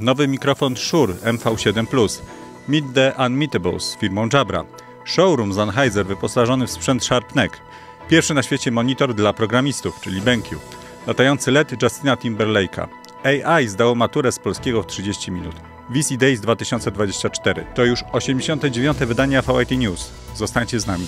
Nowy mikrofon Shure MV7 Plus. Meet the Unmeatables z firmą Jabra. Showroom Sennheiser wyposażony w sprzęt Sharpneck. Pierwszy na świecie monitor dla programistów, czyli BenQ. Latający LED Justina Timberlake'a. AI zdało maturę z polskiego w 30 minut. VC Days 2024 to już 89. wydanie FIT News. Zostańcie z nami.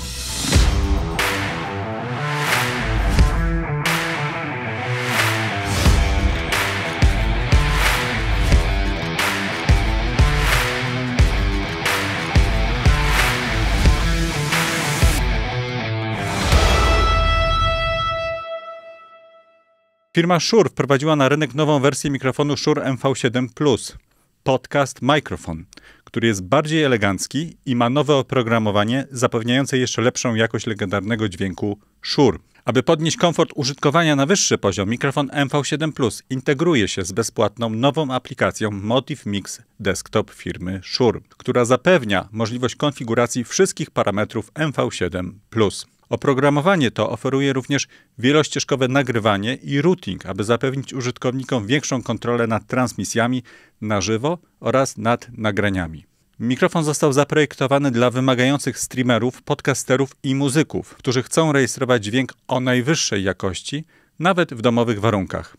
Firma Shure wprowadziła na rynek nową wersję mikrofonu Shure MV7 Plus, podcast mikrofon, który jest bardziej elegancki i ma nowe oprogramowanie zapewniające jeszcze lepszą jakość legendarnego dźwięku Shure. Aby podnieść komfort użytkowania na wyższy poziom, mikrofon MV7 Plus integruje się z bezpłatną nową aplikacją Motive Mix Desktop firmy Shure, która zapewnia możliwość konfiguracji wszystkich parametrów MV7 Plus. Oprogramowanie to oferuje również wielościeżkowe nagrywanie i routing, aby zapewnić użytkownikom większą kontrolę nad transmisjami na żywo oraz nad nagraniami. Mikrofon został zaprojektowany dla wymagających streamerów, podcasterów i muzyków, którzy chcą rejestrować dźwięk o najwyższej jakości, nawet w domowych warunkach.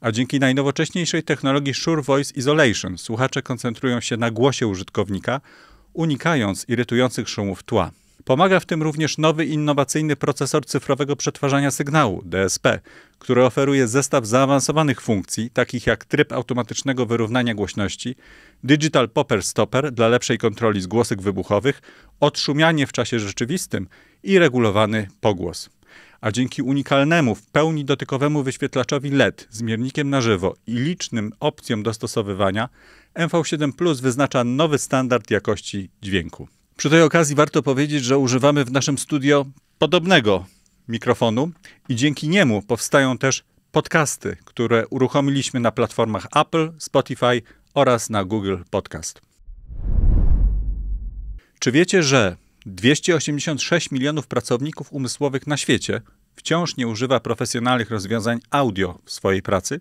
A dzięki najnowocześniejszej technologii Shure Voice Isolation słuchacze koncentrują się na głosie użytkownika, unikając irytujących szumów tła. Pomaga w tym również nowy innowacyjny procesor cyfrowego przetwarzania sygnału DSP, który oferuje zestaw zaawansowanych funkcji, takich jak tryb automatycznego wyrównania głośności, digital popper stopper dla lepszej kontroli zgłosek wybuchowych, odszumianie w czasie rzeczywistym i regulowany pogłos. A dzięki unikalnemu, w pełni dotykowemu wyświetlaczowi LED z miernikiem na żywo i licznym opcjom dostosowywania, MV7 Plus wyznacza nowy standard jakości dźwięku. Przy tej okazji warto powiedzieć, że używamy w naszym studio podobnego mikrofonu i dzięki niemu powstają też podcasty, które uruchomiliśmy na platformach Apple, Spotify oraz na Google Podcast. Czy wiecie, że 286 milionów pracowników umysłowych na świecie wciąż nie używa profesjonalnych rozwiązań audio w swojej pracy?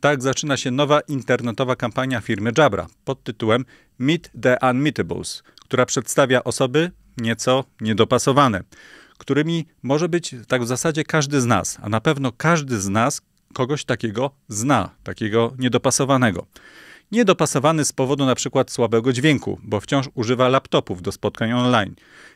Tak zaczyna się nowa internetowa kampania firmy Jabra pod tytułem Meet the Unmeetables, która przedstawia osoby nieco niedopasowane, którymi może być tak w zasadzie każdy z nas, a na pewno każdy z nas kogoś takiego zna, takiego niedopasowanego. Niedopasowany z powodu na przykład słabego dźwięku, bo wciąż używa laptopów do spotkań online,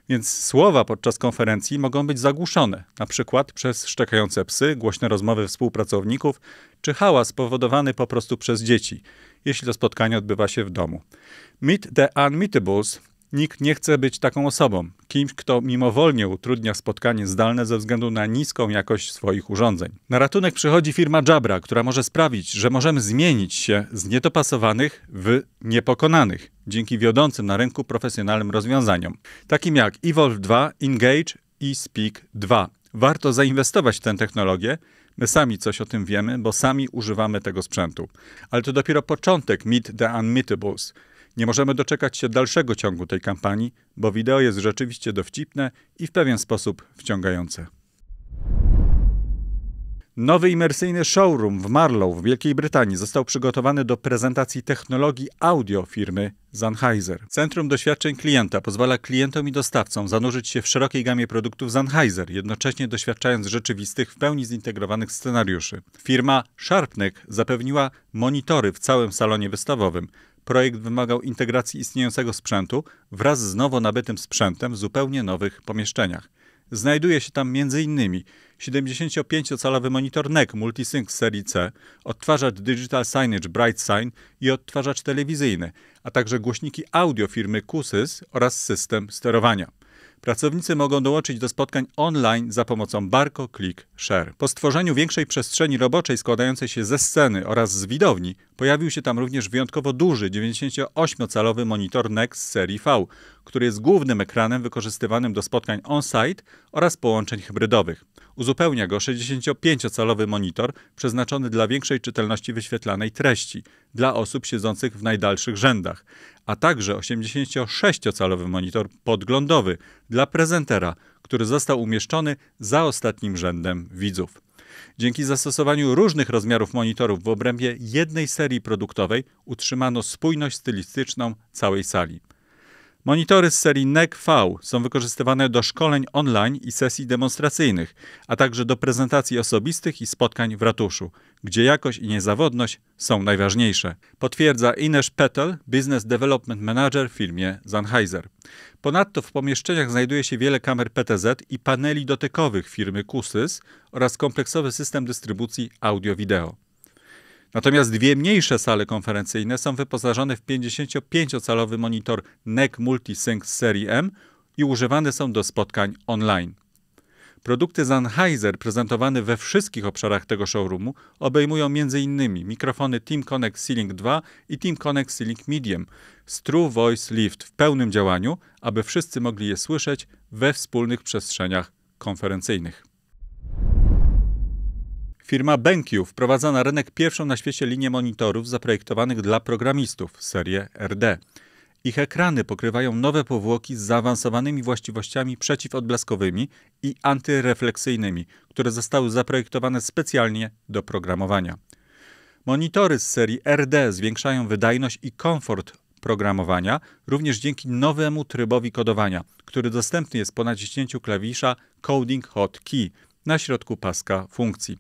więc słowa podczas konferencji mogą być zagłuszone, na przykład przez szczekające psy, głośne rozmowy współpracowników, czy hałas spowodowany po prostu przez dzieci, jeśli to spotkanie odbywa się w domu. Meet the Unmeetables Nikt nie chce być taką osobą, kimś, kto mimowolnie utrudnia spotkanie zdalne ze względu na niską jakość swoich urządzeń. Na ratunek przychodzi firma Jabra, która może sprawić, że możemy zmienić się z niedopasowanych w niepokonanych dzięki wiodącym na rynku profesjonalnym rozwiązaniom, takim jak Evolve 2, Engage i Speak 2. Warto zainwestować w tę technologię, My sami coś o tym wiemy, bo sami używamy tego sprzętu. Ale to dopiero początek Meet the Unmeetables. Nie możemy doczekać się dalszego ciągu tej kampanii, bo wideo jest rzeczywiście dowcipne i w pewien sposób wciągające. Nowy imersyjny showroom w Marlow w Wielkiej Brytanii został przygotowany do prezentacji technologii audio firmy Sennheiser. Centrum Doświadczeń Klienta pozwala klientom i dostawcom zanurzyć się w szerokiej gamie produktów Sennheiser, jednocześnie doświadczając rzeczywistych, w pełni zintegrowanych scenariuszy. Firma Sharpnek zapewniła monitory w całym salonie wystawowym projekt wymagał integracji istniejącego sprzętu wraz z nowo nabytym sprzętem w zupełnie nowych pomieszczeniach. Znajduje się tam m.in. 75-calowy monitor NEC Multisync serii C, odtwarzacz Digital Signage Bright Sign i odtwarzacz telewizyjny, a także głośniki audio firmy QSYS y oraz system sterowania. Pracownicy mogą dołączyć do spotkań online za pomocą Barko Click Share. Po stworzeniu większej przestrzeni roboczej składającej się ze sceny oraz z widowni, pojawił się tam również wyjątkowo duży 98-calowy monitor NEX serii V, który jest głównym ekranem wykorzystywanym do spotkań on-site oraz połączeń hybrydowych. Uzupełnia go 65-calowy monitor przeznaczony dla większej czytelności wyświetlanej treści dla osób siedzących w najdalszych rzędach, a także 86-calowy monitor podglądowy dla prezentera, który został umieszczony za ostatnim rzędem widzów. Dzięki zastosowaniu różnych rozmiarów monitorów w obrębie jednej serii produktowej utrzymano spójność stylistyczną całej sali. Monitory z serii NEC-V są wykorzystywane do szkoleń online i sesji demonstracyjnych, a także do prezentacji osobistych i spotkań w ratuszu, gdzie jakość i niezawodność są najważniejsze. Potwierdza Ines Petel, Business Development Manager w firmie Sennheiser. Ponadto w pomieszczeniach znajduje się wiele kamer PTZ i paneli dotykowych firmy Kusys y oraz kompleksowy system dystrybucji audio-wideo. Natomiast dwie mniejsze sale konferencyjne są wyposażone w 55-calowy monitor NEC Multisync z serii M i używane są do spotkań online. Produkty Sennheiser prezentowane we wszystkich obszarach tego showroomu obejmują m.in. mikrofony Team Connect Ceiling 2 i Team Connect Ceiling Medium z True Voice Lift w pełnym działaniu, aby wszyscy mogli je słyszeć we wspólnych przestrzeniach konferencyjnych. Firma BenQ wprowadza na rynek pierwszą na świecie linię monitorów zaprojektowanych dla programistów, serię RD. Ich ekrany pokrywają nowe powłoki z zaawansowanymi właściwościami przeciwodblaskowymi i antyrefleksyjnymi, które zostały zaprojektowane specjalnie do programowania. Monitory z serii RD zwiększają wydajność i komfort programowania, również dzięki nowemu trybowi kodowania, który dostępny jest po naciśnięciu klawisza Coding Hotkey na środku paska funkcji.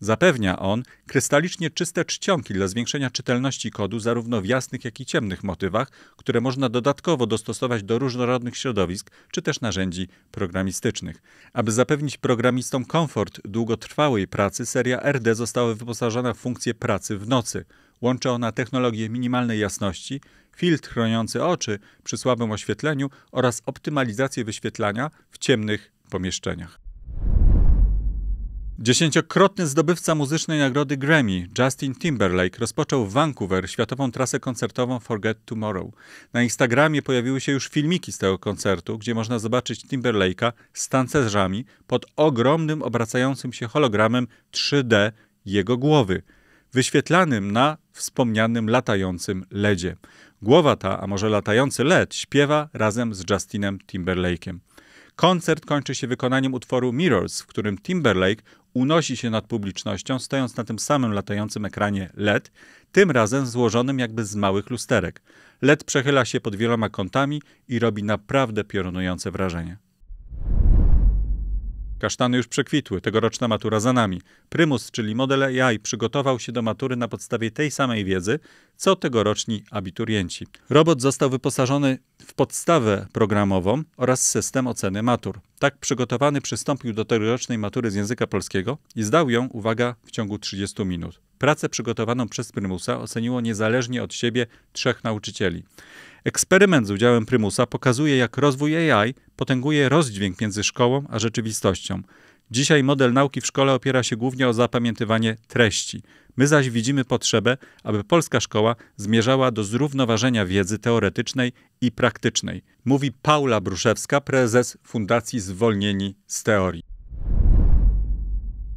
Zapewnia on krystalicznie czyste czcionki dla zwiększenia czytelności kodu zarówno w jasnych, jak i ciemnych motywach, które można dodatkowo dostosować do różnorodnych środowisk czy też narzędzi programistycznych. Aby zapewnić programistom komfort długotrwałej pracy, seria RD została wyposażona w funkcję pracy w nocy. Łączy ona technologię minimalnej jasności, filtr chroniący oczy przy słabym oświetleniu oraz optymalizację wyświetlania w ciemnych pomieszczeniach. Dziesięciokrotny zdobywca muzycznej nagrody Grammy, Justin Timberlake, rozpoczął w Vancouver światową trasę koncertową Forget Tomorrow. Na Instagramie pojawiły się już filmiki z tego koncertu, gdzie można zobaczyć Timberlake'a z tancerzami pod ogromnym obracającym się hologramem 3D jego głowy, wyświetlanym na wspomnianym latającym ledzie. Głowa ta, a może latający led, śpiewa razem z Justinem Timberlake'em. Koncert kończy się wykonaniem utworu Mirrors, w którym Timberlake unosi się nad publicznością, stojąc na tym samym latającym ekranie LED, tym razem złożonym jakby z małych lusterek. LED przechyla się pod wieloma kątami i robi naprawdę piorunujące wrażenie. Kasztany już przekwitły, tegoroczna matura za nami. Prymus, czyli model AI, przygotował się do matury na podstawie tej samej wiedzy, co tegoroczni abiturienci. Robot został wyposażony w podstawę programową oraz system oceny matur. Tak przygotowany przystąpił do tegorocznej matury z języka polskiego i zdał ją, uwaga, w ciągu 30 minut. Pracę przygotowaną przez Prymusa oceniło niezależnie od siebie trzech nauczycieli. Eksperyment z udziałem Prymusa pokazuje, jak rozwój AI potęguje rozdźwięk między szkołą a rzeczywistością. Dzisiaj model nauki w szkole opiera się głównie o zapamiętywanie treści. My zaś widzimy potrzebę, aby polska szkoła zmierzała do zrównoważenia wiedzy teoretycznej i praktycznej, mówi Paula Bruszewska, prezes Fundacji Zwolnieni z Teorii.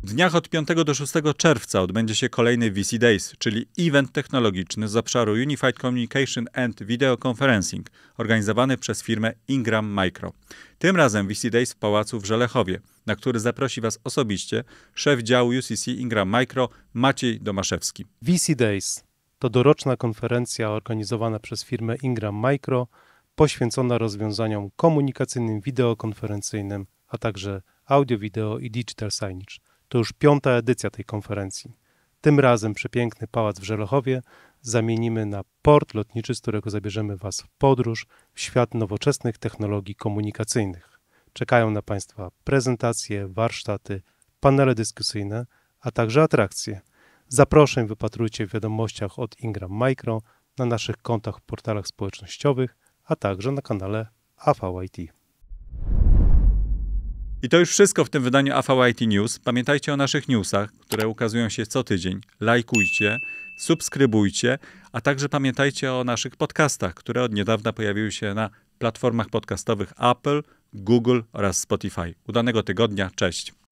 W dniach od 5 do 6 czerwca odbędzie się kolejny VC Days, czyli event technologiczny z obszaru Unified Communication and Video Conferencing, organizowany przez firmę Ingram Micro. Tym razem VC Days w Pałacu w Żelechowie, na który zaprosi Was osobiście szef działu UCC Ingram Micro Maciej Domaszewski. VC Days to doroczna konferencja organizowana przez firmę Ingram Micro, poświęcona rozwiązaniom komunikacyjnym, wideokonferencyjnym, a także audio, wideo i digital signage. To już piąta edycja tej konferencji. Tym razem przepiękny pałac w Żelochowie zamienimy na port lotniczy, z którego zabierzemy Was w podróż w świat nowoczesnych technologii komunikacyjnych. Czekają na Państwa prezentacje, warsztaty, panele dyskusyjne, a także atrakcje. Zaproszeń wypatrujcie w wiadomościach od Ingram Micro, na naszych kontach w portalach społecznościowych, a także na kanale AVIT. I to już wszystko w tym wydaniu AVIT News. Pamiętajcie o naszych newsach, które ukazują się co tydzień. Lajkujcie, subskrybujcie, a także pamiętajcie o naszych podcastach, które od niedawna pojawiły się na platformach podcastowych Apple, Google oraz Spotify. Udanego tygodnia, cześć!